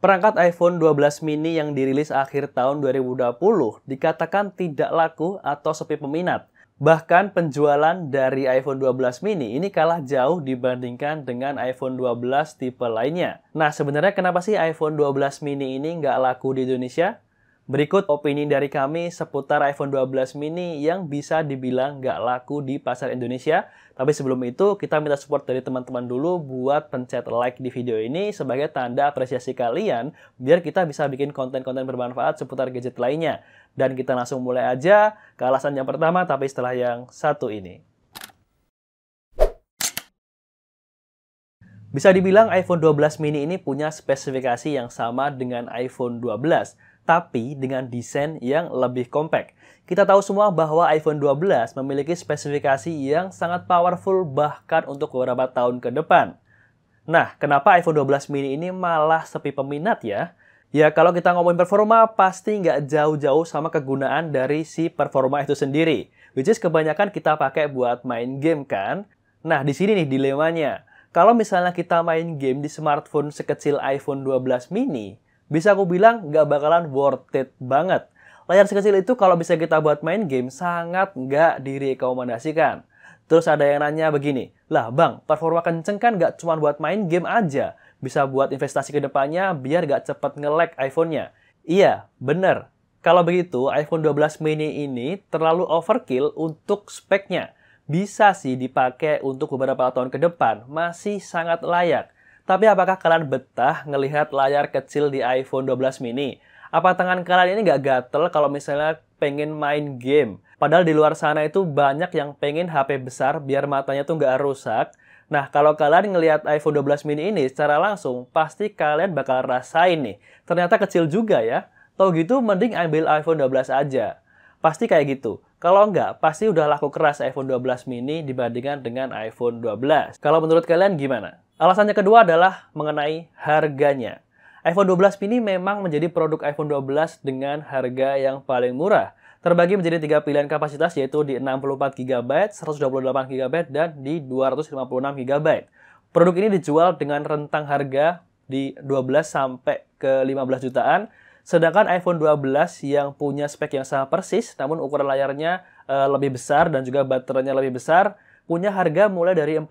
Perangkat iPhone 12 mini yang dirilis akhir tahun 2020 dikatakan tidak laku atau sepi peminat. Bahkan penjualan dari iPhone 12 mini ini kalah jauh dibandingkan dengan iPhone 12 tipe lainnya. Nah, sebenarnya kenapa sih iPhone 12 mini ini nggak laku di Indonesia? Berikut opini dari kami seputar iPhone 12 mini yang bisa dibilang nggak laku di pasar Indonesia. Tapi sebelum itu, kita minta support dari teman-teman dulu buat pencet like di video ini sebagai tanda apresiasi kalian biar kita bisa bikin konten-konten bermanfaat seputar gadget lainnya. Dan kita langsung mulai aja ke alasan yang pertama tapi setelah yang satu ini. Bisa dibilang iPhone 12 mini ini punya spesifikasi yang sama dengan iPhone 12 tapi dengan desain yang lebih kompak. Kita tahu semua bahwa iPhone 12 memiliki spesifikasi yang sangat powerful bahkan untuk beberapa tahun ke depan. Nah, kenapa iPhone 12 mini ini malah sepi peminat ya? Ya, kalau kita ngomongin performa, pasti nggak jauh-jauh sama kegunaan dari si performa itu sendiri. Which is kebanyakan kita pakai buat main game kan? Nah, di sini nih dilemanya. Kalau misalnya kita main game di smartphone sekecil iPhone 12 mini, bisa aku bilang nggak bakalan worth it banget. Layar sekecil itu kalau bisa kita buat main game sangat nggak direkomendasikan. Terus ada yang nanya begini, lah bang, performa kenceng kan nggak cuma buat main game aja, bisa buat investasi ke depannya biar nggak cepet ngelek iPhone-nya. Iya, bener. Kalau begitu, iPhone 12 mini ini terlalu overkill untuk speknya. Bisa sih dipakai untuk beberapa tahun ke depan, masih sangat layak. Tapi apakah kalian betah ngelihat layar kecil di iPhone 12 mini? Apa tangan kalian ini nggak gatel kalau misalnya pengen main game? Padahal di luar sana itu banyak yang pengen HP besar biar matanya tuh nggak rusak. Nah, kalau kalian ngelihat iPhone 12 mini ini secara langsung, pasti kalian bakal rasain nih. Ternyata kecil juga ya. Tau gitu, mending ambil iPhone 12 aja. Pasti kayak gitu. Kalau nggak, pasti udah laku keras iPhone 12 mini dibandingkan dengan iPhone 12. Kalau menurut kalian gimana? Alasannya kedua adalah mengenai harganya. iPhone 12 mini memang menjadi produk iPhone 12 dengan harga yang paling murah. Terbagi menjadi tiga pilihan kapasitas yaitu di 64 GB, 128 GB, dan di 256 GB. Produk ini dijual dengan rentang harga di 12 sampai ke 15 jutaan, sedangkan iPhone 12 yang punya spek yang sama persis namun ukuran layarnya eh, lebih besar dan juga baterainya lebih besar punya harga mulai dari 14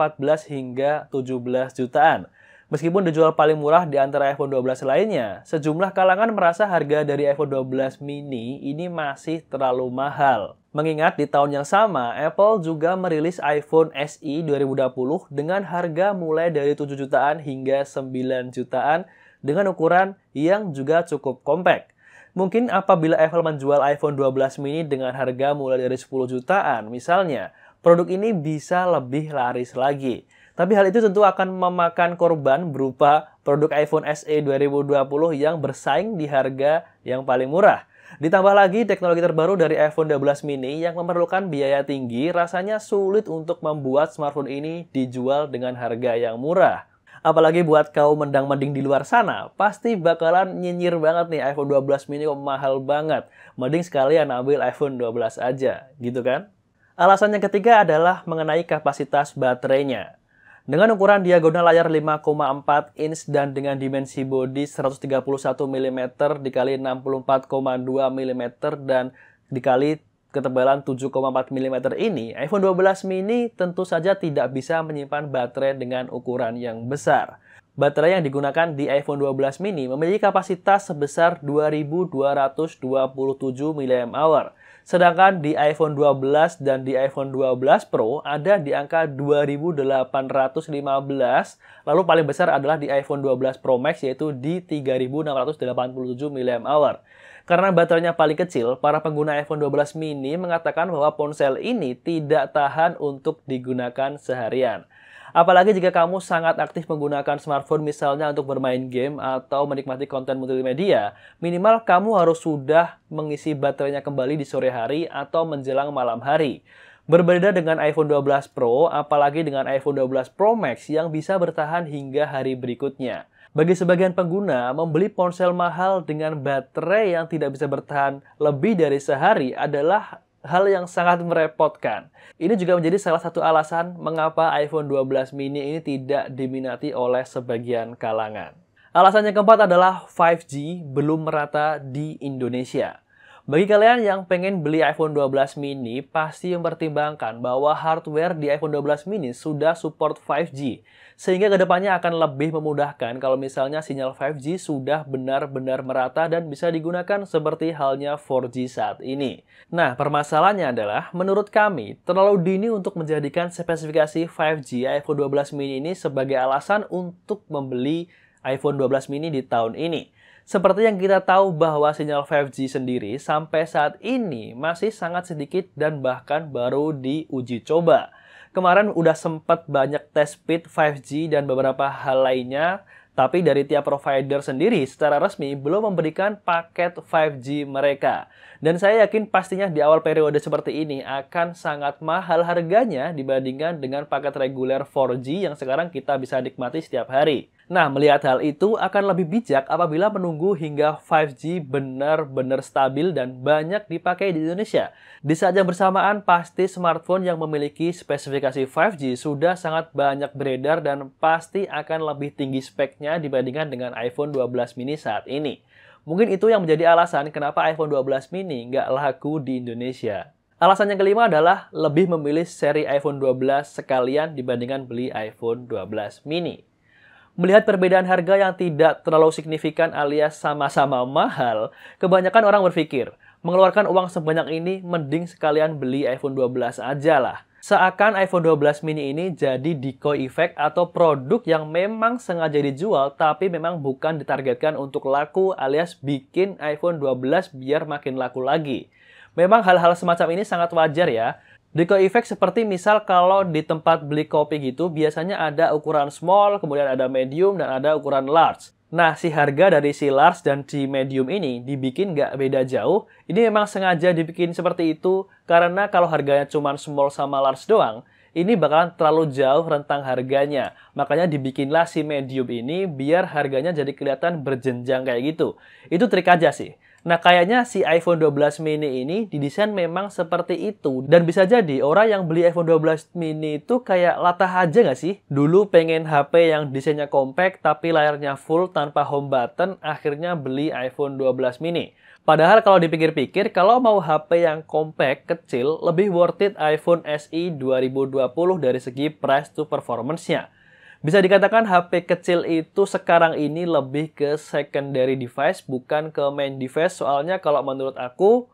hingga 17 jutaan. Meskipun dijual paling murah di antara iPhone 12 lainnya, sejumlah kalangan merasa harga dari iPhone 12 mini ini masih terlalu mahal. Mengingat di tahun yang sama, Apple juga merilis iPhone SE 2020 dengan harga mulai dari 7 jutaan hingga 9 jutaan dengan ukuran yang juga cukup kompak. Mungkin apabila Apple menjual iPhone 12 mini dengan harga mulai dari 10 jutaan misalnya, produk ini bisa lebih laris lagi. Tapi hal itu tentu akan memakan korban berupa produk iPhone SE 2020 yang bersaing di harga yang paling murah. Ditambah lagi teknologi terbaru dari iPhone 12 mini yang memerlukan biaya tinggi rasanya sulit untuk membuat smartphone ini dijual dengan harga yang murah. Apalagi buat kau mendang-mending di luar sana, pasti bakalan nyinyir banget nih iPhone 12 mini kok mahal banget. Mending sekalian ambil iPhone 12 aja, gitu kan? Alasan yang ketiga adalah mengenai kapasitas baterainya. Dengan ukuran diagonal layar 5,4 inch dan dengan dimensi bodi 131 mm dikali 64,2 mm dan dikali ketebalan 7,4 mm ini, iPhone 12 mini tentu saja tidak bisa menyimpan baterai dengan ukuran yang besar. Baterai yang digunakan di iPhone 12 mini memiliki kapasitas sebesar 2227 mAh, sedangkan di iPhone 12 dan di iPhone 12 Pro ada di angka 2815, lalu paling besar adalah di iPhone 12 Pro Max yaitu di 3687 mAh. Karena baterainya paling kecil, para pengguna iPhone 12 mini mengatakan bahwa ponsel ini tidak tahan untuk digunakan seharian. Apalagi jika kamu sangat aktif menggunakan smartphone misalnya untuk bermain game atau menikmati konten multimedia, minimal kamu harus sudah mengisi baterainya kembali di sore hari atau menjelang malam hari. Berbeda dengan iPhone 12 Pro, apalagi dengan iPhone 12 Pro Max yang bisa bertahan hingga hari berikutnya. Bagi sebagian pengguna, membeli ponsel mahal dengan baterai yang tidak bisa bertahan lebih dari sehari adalah hal yang sangat merepotkan. Ini juga menjadi salah satu alasan mengapa iPhone 12 mini ini tidak diminati oleh sebagian kalangan. Alasan yang keempat adalah 5G belum merata di Indonesia. Bagi kalian yang pengen beli iPhone 12 mini, pasti mempertimbangkan bahwa hardware di iPhone 12 mini sudah support 5G. Sehingga kedepannya akan lebih memudahkan kalau misalnya sinyal 5G sudah benar-benar merata dan bisa digunakan seperti halnya 4G saat ini. Nah, permasalahannya adalah, menurut kami, terlalu dini untuk menjadikan spesifikasi 5G iPhone 12 mini ini sebagai alasan untuk membeli iPhone 12 mini di tahun ini. Seperti yang kita tahu bahwa sinyal 5G sendiri sampai saat ini masih sangat sedikit dan bahkan baru diuji coba. Kemarin udah sempat banyak tes speed 5G dan beberapa hal lainnya, tapi dari tiap provider sendiri secara resmi belum memberikan paket 5G mereka. Dan saya yakin pastinya di awal periode seperti ini akan sangat mahal harganya dibandingkan dengan paket reguler 4G yang sekarang kita bisa nikmati setiap hari. Nah, melihat hal itu akan lebih bijak apabila menunggu hingga 5G benar-benar stabil dan banyak dipakai di Indonesia. Di saat yang bersamaan, pasti smartphone yang memiliki spesifikasi 5G sudah sangat banyak beredar dan pasti akan lebih tinggi speknya dibandingkan dengan iPhone 12 mini saat ini. Mungkin itu yang menjadi alasan kenapa iPhone 12 mini nggak laku di Indonesia. Alasan yang kelima adalah lebih memilih seri iPhone 12 sekalian dibandingkan beli iPhone 12 mini. Melihat perbedaan harga yang tidak terlalu signifikan alias sama-sama mahal, kebanyakan orang berpikir, mengeluarkan uang sebanyak ini mending sekalian beli iPhone 12 aja lah. Seakan iPhone 12 mini ini jadi decoy effect atau produk yang memang sengaja dijual tapi memang bukan ditargetkan untuk laku alias bikin iPhone 12 biar makin laku lagi. Memang hal-hal semacam ini sangat wajar ya, Deco effect seperti misal kalau di tempat beli kopi gitu biasanya ada ukuran small, kemudian ada medium, dan ada ukuran large. Nah, si harga dari si large dan si medium ini dibikin nggak beda jauh. Ini memang sengaja dibikin seperti itu karena kalau harganya cuma small sama large doang, ini bakalan terlalu jauh rentang harganya. Makanya dibikinlah si medium ini biar harganya jadi kelihatan berjenjang kayak gitu. Itu trik aja sih. Nah, kayaknya si iPhone 12 mini ini didesain memang seperti itu. Dan bisa jadi orang yang beli iPhone 12 mini itu kayak latah aja nggak sih? Dulu pengen HP yang desainnya compact tapi layarnya full tanpa home button, akhirnya beli iPhone 12 mini. Padahal kalau dipikir-pikir, kalau mau HP yang compact, kecil, lebih worth it iPhone SE 2020 dari segi price to performance-nya. Bisa dikatakan HP kecil itu sekarang ini lebih ke secondary device bukan ke main device soalnya kalau menurut aku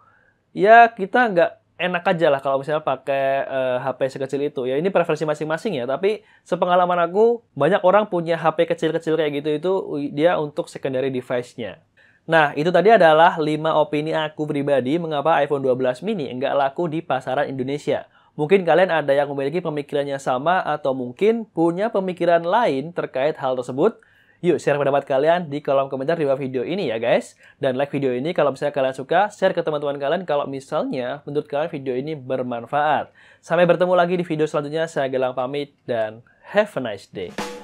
ya kita nggak enak aja lah kalau misalnya pakai uh, eh, HP sekecil itu. Ya ini preferensi masing-masing ya, tapi sepengalaman aku banyak orang punya HP kecil-kecil kayak gitu itu dia untuk secondary device-nya. Nah, itu tadi adalah 5 opini aku pribadi mengapa iPhone 12 mini enggak laku di pasaran Indonesia. Mungkin kalian ada yang memiliki pemikiran yang sama atau mungkin punya pemikiran lain terkait hal tersebut. Yuk share pendapat kalian di kolom komentar di bawah video ini ya guys. Dan like video ini kalau misalnya kalian suka, share ke teman-teman kalian kalau misalnya menurut kalian video ini bermanfaat. Sampai bertemu lagi di video selanjutnya, saya Gelang pamit dan have a nice day.